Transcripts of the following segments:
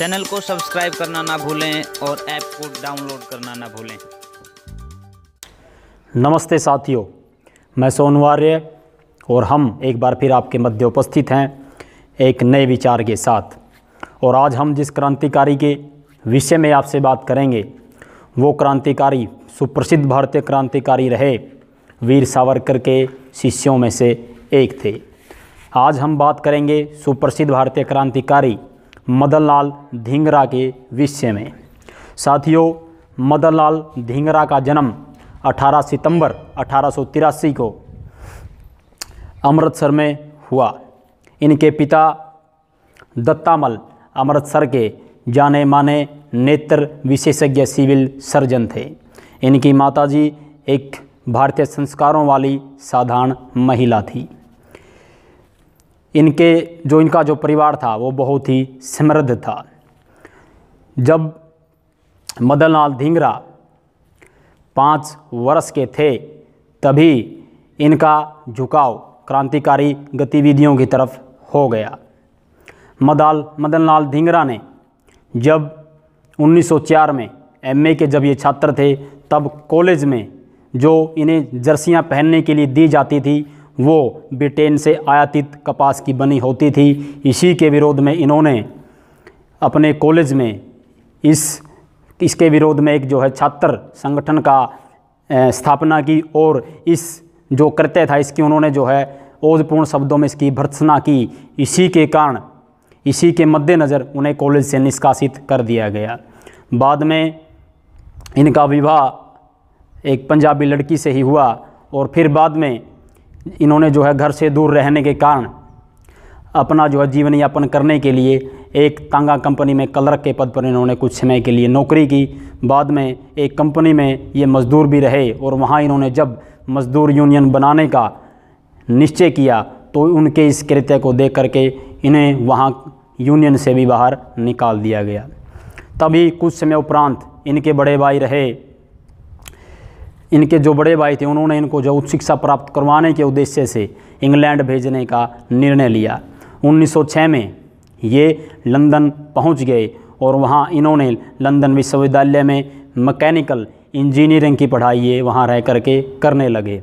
channel को subscribe करना ना भूलें और ऐप को डाउनलोड करना ना भूलें नमस्ते साथियों मैं आर्य और हम एक बार फिर आपके मध्य उपस्थित हैं एक नए विचार के साथ और आज हम जिस क्रांतिकारी के विषय में आपसे बात करेंगे वो क्रांतिकारी सुप्रसिद्ध भारतीय क्रांतिकारी रहे वीर सावरकर के शिष्यों में से एक थे आज हम बात करेंगे सुप्रसिद्ध भारतीय क्रांतिकारी मदन लाल धींगरा के विषय में साथियों मदन लाल धींगरा का जन्म 18 सितंबर अठारह को अमृतसर में हुआ इनके पिता दत्तामल अमृतसर के जाने माने नेत्र विशेषज्ञ सिविल सर्जन थे इनकी माताजी एक भारतीय संस्कारों वाली साधारण महिला थी इनके जो इनका जो परिवार था वो बहुत ही समृद्ध था जब मदन लाल धींगरा पाँच वर्ष के थे तभी इनका झुकाव क्रांतिकारी गतिविधियों की तरफ हो गया मदाल मदन लाल धींगरा ने जब 1904 में एमए के जब ये छात्र थे तब कॉलेज में जो इन्हें जर्सियाँ पहनने के लिए दी जाती थी वो ब्रिटेन से आयातित कपास की बनी होती थी इसी के विरोध में इन्होंने अपने कॉलेज में इस इसके विरोध में एक जो है छात्र संगठन का स्थापना की और इस जो कृत्य था इसकी उन्होंने जो है ओजपूर्ण शब्दों में इसकी भर्त्सना की इसी के कारण इसी के मद्देनज़र उन्हें कॉलेज से निष्कासित कर दिया गया बाद में इनका विवाह एक पंजाबी लड़की से ही हुआ और फिर बाद में इन्होंने जो है घर से दूर रहने के कारण अपना जो है जीवन यापन करने के लिए एक तांगा कंपनी में कलरक के पद पर इन्होंने कुछ समय के लिए नौकरी की बाद में एक कंपनी में ये मज़दूर भी रहे और वहाँ इन्होंने जब मज़दूर यूनियन बनाने का निश्चय किया तो उनके इस कृत्य को देख करके इन्हें वहाँ यूनियन से भी बाहर निकाल दिया गया तभी कुछ समय उपरांत इनके बड़े भाई रहे इनके जो बड़े भाई थे उन्होंने इनको जो उच्च शिक्षा प्राप्त करवाने के उद्देश्य से इंग्लैंड भेजने का निर्णय लिया 1906 में ये लंदन पहुंच गए और वहाँ इन्होंने लंदन विश्वविद्यालय में मैकेनिकल इंजीनियरिंग की पढ़ाई ये वहाँ रह करके करने लगे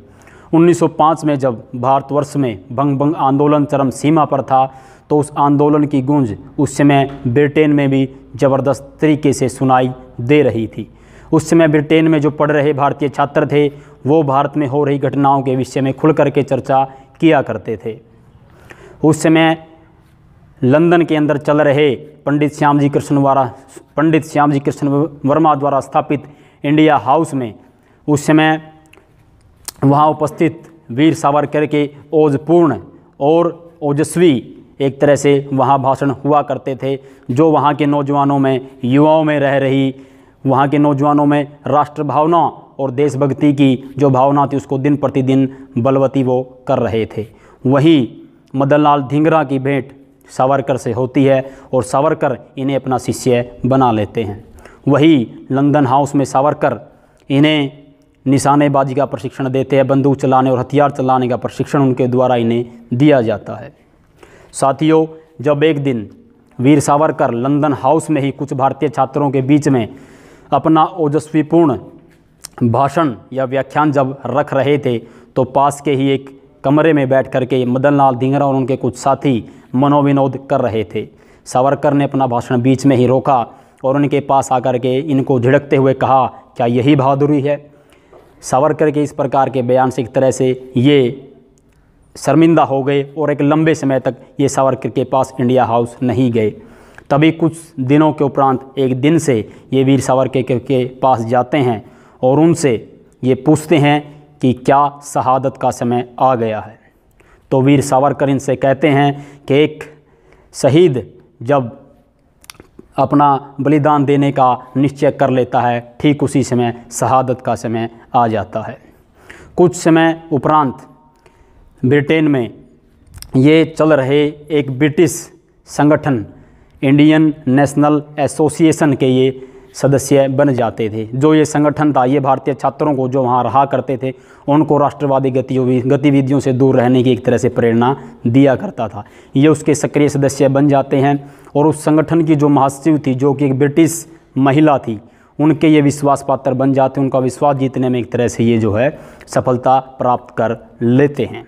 1905 में जब भारतवर्ष में भंग भंग आंदोलन चरम सीमा पर था तो उस आंदोलन की गूंज उस समय ब्रिटेन में भी ज़बरदस्त तरीके से सुनाई दे रही थी उस समय ब्रिटेन में जो पढ़ रहे भारतीय छात्र थे वो भारत में हो रही घटनाओं के विषय में खुल करके चर्चा किया करते थे उस समय लंदन के अंदर चल रहे पंडित श्यामजी कृष्ण द्वारा पंडित श्यामजी कृष्ण वर्मा द्वारा स्थापित इंडिया हाउस में उस समय वहाँ उपस्थित वीर सावरकर के ओजपूर्ण और ओजस्वी एक तरह से वहाँ भाषण हुआ करते थे जो वहाँ के नौजवानों में युवाओं में रह रही वहाँ के नौजवानों में राष्ट्र भावना और देशभक्ति की जो भावना थी उसको दिन प्रतिदिन बलवती वो कर रहे थे वहीं मदन लाल धिंगरा की भेंट सावरकर से होती है और सावरकर इन्हें अपना शिष्य बना लेते हैं वही लंदन हाउस में सावरकर इन्हें निशानेबाजी का प्रशिक्षण देते हैं बंदूक चलाने और हथियार चलाने का प्रशिक्षण उनके द्वारा इन्हें दिया जाता है साथियों जब एक दिन वीर सावरकर लंदन हाउस में ही कुछ भारतीय छात्रों के बीच में अपना ओजस्वीपूर्ण भाषण या व्याख्यान जब रख रहे थे तो पास के ही एक कमरे में बैठ करके मदनलाल धींगरा और उनके कुछ साथी मनोविनोद कर रहे थे सावरकर ने अपना भाषण बीच में ही रोका और उनके पास आकर के इनको झिड़कते हुए कहा क्या यही बहादुरी है सावरकर के इस प्रकार के बयान से एक तरह से ये शर्मिंदा हो गए और एक लंबे समय तक ये सावरकर के पास इंडिया हाउस नहीं गए तभी कुछ दिनों के उपरांत एक दिन से ये वीर सावरकर के, के पास जाते हैं और उनसे ये पूछते हैं कि क्या शहादत का समय आ गया है तो वीर सावरकर इनसे कहते हैं कि एक शहीद जब अपना बलिदान देने का निश्चय कर लेता है ठीक उसी समय शहादत का समय आ जाता है कुछ समय उपरांत ब्रिटेन में ये चल रहे एक ब्रिटिश संगठन इंडियन नेशनल एसोसिएशन के ये सदस्य बन जाते थे जो ये संगठन था ये भारतीय छात्रों को जो वहाँ रहा करते थे उनको राष्ट्रवादी गतिविधियों से दूर रहने की एक तरह से प्रेरणा दिया करता था ये उसके सक्रिय सदस्य बन जाते हैं और उस संगठन की जो महासचिव थी जो कि एक ब्रिटिश महिला थी उनके ये विश्वास पात्र बन जाते उनका विश्वास जीतने में एक तरह से ये जो है सफलता प्राप्त कर लेते हैं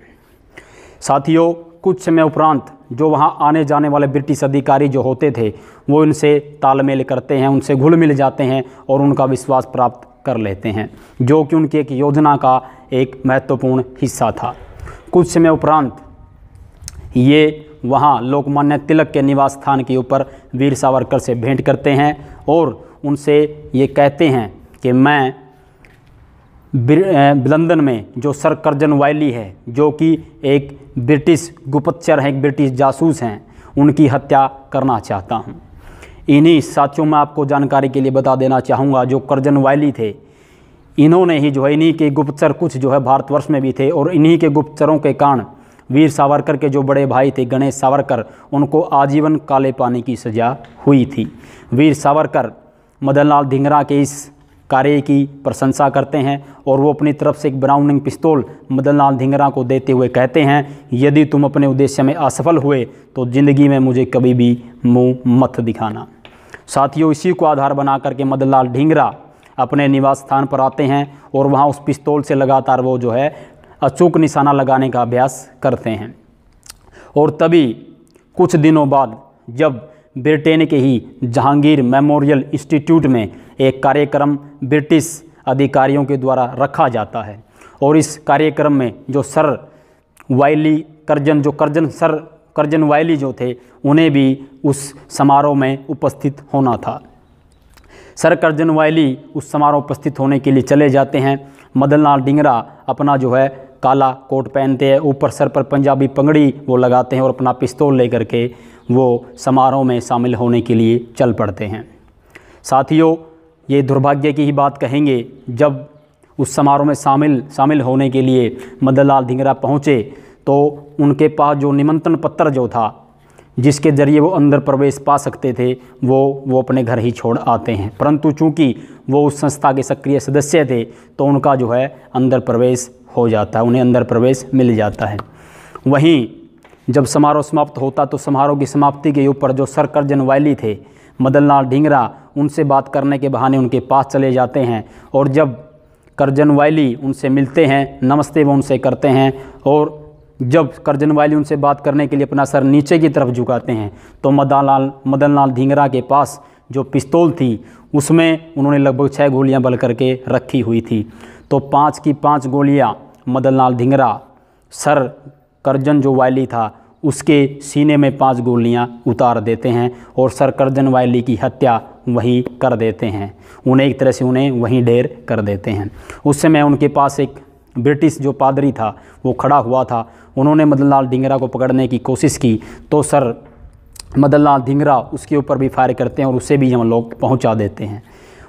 साथियों कुछ समय उपरांत जो वहाँ आने जाने वाले ब्रिटिश अधिकारी जो होते थे वो इनसे तालमेल करते हैं उनसे घुल मिल जाते हैं और उनका विश्वास प्राप्त कर लेते हैं जो कि उनकी एक योजना का एक महत्वपूर्ण हिस्सा था कुछ समय उपरांत ये वहाँ लोकमान्य तिलक के निवास स्थान के ऊपर वीर सावरकर से भेंट करते हैं और उनसे ये कहते हैं कि मैं लंदन में जो सर कर्जन वाइली है जो कि एक ब्रिटिश गुप्तचर हैं एक ब्रिटिश जासूस हैं उनकी हत्या करना चाहता हूँ इन्हीं साथियों में आपको जानकारी के लिए बता देना चाहूँगा जो कर्जन वाइली थे इन्होंने ही जो है इन्हीं के गुप्तचर कुछ जो है भारतवर्ष में भी थे और इन्हीं के गुप्तचरों के कारण वीर सावरकर के जो बड़े भाई थे गणेश सावरकर उनको आजीवन काले पानी की सज़ा हुई थी वीर सावरकर मदनलाल धिंगरा के इस कार्य की प्रशंसा करते हैं और वो अपनी तरफ से एक ब्राउनिंग पिस्तौल मदन लाल धिंगरा को देते हुए कहते हैं यदि तुम अपने उद्देश्य में असफल हुए तो ज़िंदगी में मुझे कभी भी मुँह मत दिखाना साथियों इसी को आधार बना करके मदन लाल ढींगरा अपने निवास स्थान पर आते हैं और वहाँ उस पिस्तौल से लगातार वो जो है अचूक निशाना लगाने का अभ्यास करते हैं और तभी कुछ दिनों बाद जब ब्रिटेन के ही जहांगीर मेमोरियल इंस्टीट्यूट में एक कार्यक्रम ब्रिटिश अधिकारियों के द्वारा रखा जाता है और इस कार्यक्रम में जो सर वाइली करजन जो करजन सर करजन वाइली जो थे उन्हें भी उस समारोह में उपस्थित होना था सर करजन वाइली उस समारोह उपस्थित होने के लिए चले जाते हैं मदन लाल डिंगरा अपना जो है काला कोट पहनते हैं ऊपर सर पर पंजाबी पंगड़ी वो लगाते हैं और अपना पिस्तौल लेकर के वो समारोह में शामिल होने के लिए चल पड़ते हैं साथियों ये दुर्भाग्य की ही बात कहेंगे जब उस समारोह में शामिल शामिल होने के लिए मदन लाल धिंगरा पहुँचे तो उनके पास जो निमंत्रण पत्र जो था जिसके ज़रिए वो अंदर प्रवेश पा सकते थे वो वो अपने घर ही छोड़ आते हैं परंतु चूंकि वो उस संस्था के सक्रिय सदस्य थे तो उनका जो है अंदर प्रवेश हो जाता है उन्हें अंदर प्रवेश मिल जाता है वहीं जब समारोह समाप्त होता तो समारोह की समाप्ति के ऊपर जो सरकर्जन वाली थे मदनलाल ढींगरा उनसे बात करने के बहाने उनके पास चले जाते हैं और जब करजन वाली उनसे मिलते हैं नमस्ते वो उनसे करते हैं और जब करजन वाली उनसे बात करने के लिए अपना सर नीचे की तरफ झुकाते हैं तो मदनलाल मदनलाल ढींगरा के पास जो पिस्तौल थी उसमें उन्होंने लगभग छः गोलियाँ बल करके रखी हुई थी तो पाँच की पाँच मदन मदनलाल ढींगरा सर करजन जो वाली था उसके सीने में पांच गोलियां उतार देते हैं और सरकर्जन वायली की हत्या वहीं कर देते हैं उन्हें एक तरह से उन्हें वहीं ढेर कर देते हैं उस समय उनके पास एक ब्रिटिश जो पादरी था वो खड़ा हुआ था उन्होंने मदन लाल ढिंगरा को पकड़ने की कोशिश की तो सर मदन लाल ढिंगरा उसके ऊपर भी फायर करते हैं और उसे भी हम लोग पहुँचा देते हैं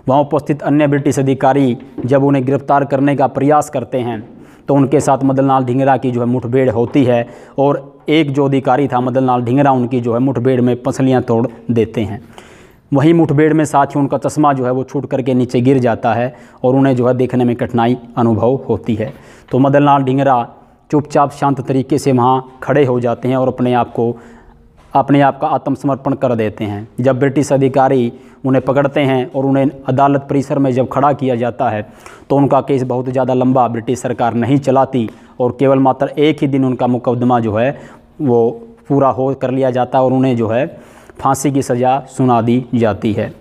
वहाँ उपस्थित अन्य ब्रिटिश अधिकारी जब उन्हें गिरफ्तार करने का प्रयास करते हैं तो उनके साथ मदन लाल ढिंगरा की जो है मुठभेड़ होती है और एक जो अधिकारी था मदन लाल ढिंगरा उनकी जो है मुठभेड़ में पसलियाँ तोड़ देते हैं वहीं मुठभेड़ में साथ ही उनका चश्मा जो है वो छूट करके नीचे गिर जाता है और उन्हें जो है देखने में कठिनाई अनुभव होती है तो मदन लाल ढिंगरा चुपचाप शांत तरीके से वहाँ खड़े हो जाते हैं और अपने आप को अपने आप का आत्मसमर्पण कर देते हैं जब ब्रिटिश अधिकारी उन्हें पकड़ते हैं और उन्हें अदालत परिसर में जब खड़ा किया जाता है तो उनका केस बहुत ज़्यादा लंबा ब्रिटिश सरकार नहीं चलाती और केवल मात्र एक ही दिन उनका मुकदमा जो है वो पूरा हो कर लिया जाता है और उन्हें जो है फांसी की सज़ा सुना दी जाती है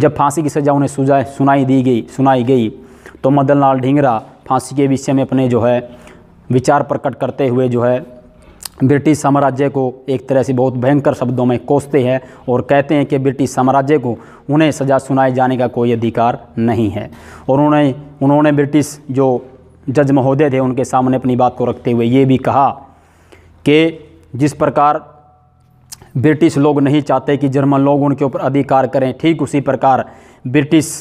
जब फांसी की सज़ा उन्हें सुझा सुनाई दी गई सुनाई गई तो मदन लाल ढींगरा फांसी के विषय में अपने जो है विचार प्रकट करते हुए जो है ब्रिटिश साम्राज्य को एक तरह से बहुत भयंकर शब्दों में कोसते हैं और कहते हैं कि ब्रिटिश साम्राज्य को उन्हें सज़ा सुनाए जाने का कोई अधिकार नहीं है और उन्हें उन्होंने ब्रिटिश जो जज महोदय थे उनके सामने अपनी बात को रखते हुए ये भी कहा कि जिस प्रकार ब्रिटिश लोग नहीं चाहते कि जर्मन लोग उनके ऊपर अधिकार करें ठीक उसी प्रकार ब्रिटिश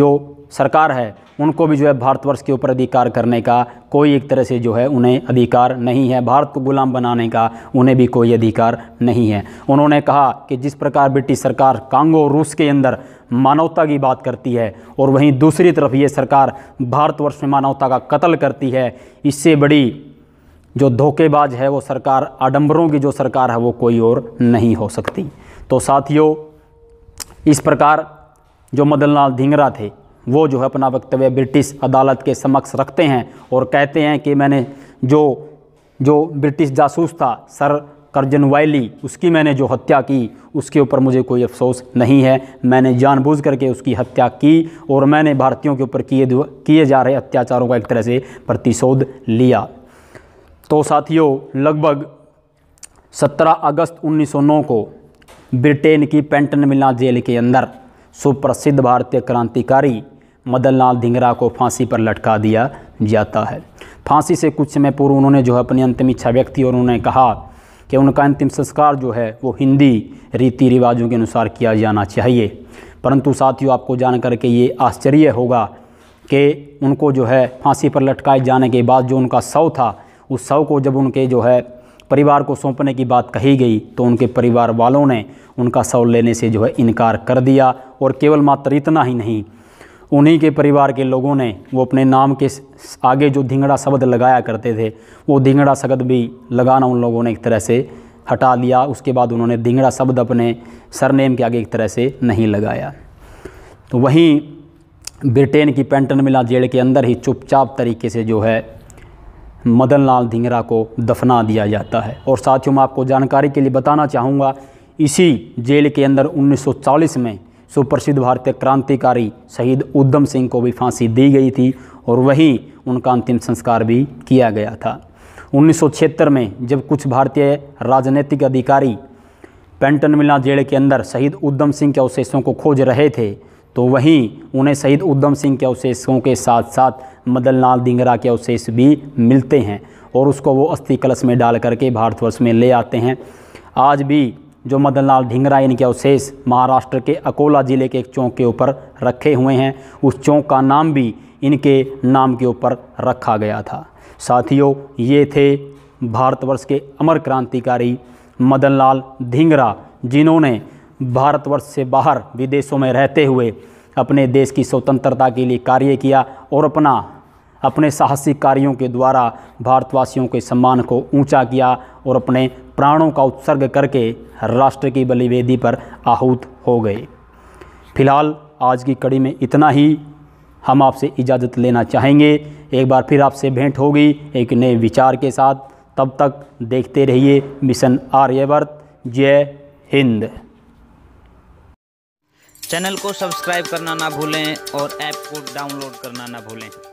जो सरकार है उनको भी जो है भारतवर्ष के ऊपर अधिकार करने का कोई एक तरह से जो है उन्हें अधिकार नहीं है भारत को गुलाम बनाने का उन्हें भी कोई अधिकार नहीं है उन्होंने कहा कि जिस प्रकार ब्रिटिश सरकार कांगो रूस के अंदर मानवता की बात करती है और वहीं दूसरी तरफ ये सरकार भारतवर्ष में मानवता का कत्ल करती है इससे बड़ी जो धोखेबाज है वो सरकार आडंबरों की जो सरकार है वो कोई और नहीं हो सकती तो साथियों इस प्रकार जो मदनलाल धिंगरा थे वो जो है अपना वक्तव्य ब्रिटिश अदालत के समक्ष रखते हैं और कहते हैं कि मैंने जो जो ब्रिटिश जासूस था सर करजन वायली उसकी मैंने जो हत्या की उसके ऊपर मुझे कोई अफसोस नहीं है मैंने जानबूझ करके उसकी हत्या की और मैंने भारतीयों के ऊपर किए किए जा रहे अत्याचारों का एक तरह से प्रतिशोध लिया तो साथियों लगभग 17 अगस्त 1909 को ब्रिटेन की पेंटन मिलना जेल के अंदर सुप्रसिद्ध भारतीय क्रांतिकारी मदन लाल धिंगरा को फांसी पर लटका दिया जाता है फांसी से कुछ समय पूर्व उन्होंने जो है अपनी अंतिम इच्छा व्यक्त की और उन्होंने कहा कि उनका अंतिम संस्कार जो है वो हिंदी रीति रिवाजों के अनुसार किया जाना चाहिए परंतु साथियों आपको जान करके ये आश्चर्य होगा कि उनको जो है फांसी पर लटकाए जाने के बाद जो उनका शव था उस शव को जब उनके जो है परिवार को सौंपने की बात कही गई तो उनके परिवार वालों ने उनका शव लेने से जो है इनकार कर दिया और केवल मात्र इतना ही नहीं उन्हीं के परिवार के लोगों ने वो अपने नाम के आगे जो धिंगड़ा शब्द लगाया करते थे वो धिंगड़ा शब्द भी लगाना उन लोगों ने एक तरह से हटा लिया उसके बाद उन्होंने धिंगड़ा शब्द अपने सरनेम के आगे एक तरह से नहीं लगाया तो वहीं ब्रिटेन की पेंटन मिला जेल के अंदर ही चुपचाप तरीके से जो है मदन लाल धिंगरा को दफना दिया जाता है और साथियों मैं आपको जानकारी के लिए बताना चाहूँगा इसी जेल के अंदर 1940 में सुप्रसिद्ध भारतीय क्रांतिकारी शहीद ऊधम सिंह को भी फांसी दी गई थी और वहीं उनका अंतिम संस्कार भी किया गया था 1976 में जब कुछ भारतीय राजनीतिक अधिकारी पेंटन मिला जेल के अंदर शहीद ऊधम सिंह के अवशेषों को खोज रहे थे तो वहीं उन्हें शहीद ऊधम सिंह के अवशेषों के साथ साथ मदन लाल दिंगरा के अवशेष भी मिलते हैं और उसको वो अस्थि कलश में डाल करके भारतवर्ष में ले आते हैं आज भी जो मदन लाल ढिंगरा इनके अवशेष महाराष्ट्र के अकोला ज़िले के एक चौक के ऊपर रखे हुए हैं उस चौक का नाम भी इनके नाम के ऊपर रखा गया था साथियों ये थे भारतवर्ष के अमर क्रांतिकारी मदन लाल ढिंगरा जिन्होंने भारतवर्ष से बाहर विदेशों में रहते हुए अपने देश की स्वतंत्रता के लिए कार्य किया और अपना अपने साहसिक कार्यों के द्वारा भारतवासियों के सम्मान को ऊंचा किया और अपने प्राणों का उत्सर्ग करके राष्ट्र की बलिवेदी पर आहूत हो गए फिलहाल आज की कड़ी में इतना ही हम आपसे इजाज़त लेना चाहेंगे एक बार फिर आपसे भेंट होगी एक नए विचार के साथ तब तक देखते रहिए मिशन आर्यवर्त जय हिंद चैनल को सब्सक्राइब करना ना भूलें और ऐप को डाउनलोड करना ना भूलें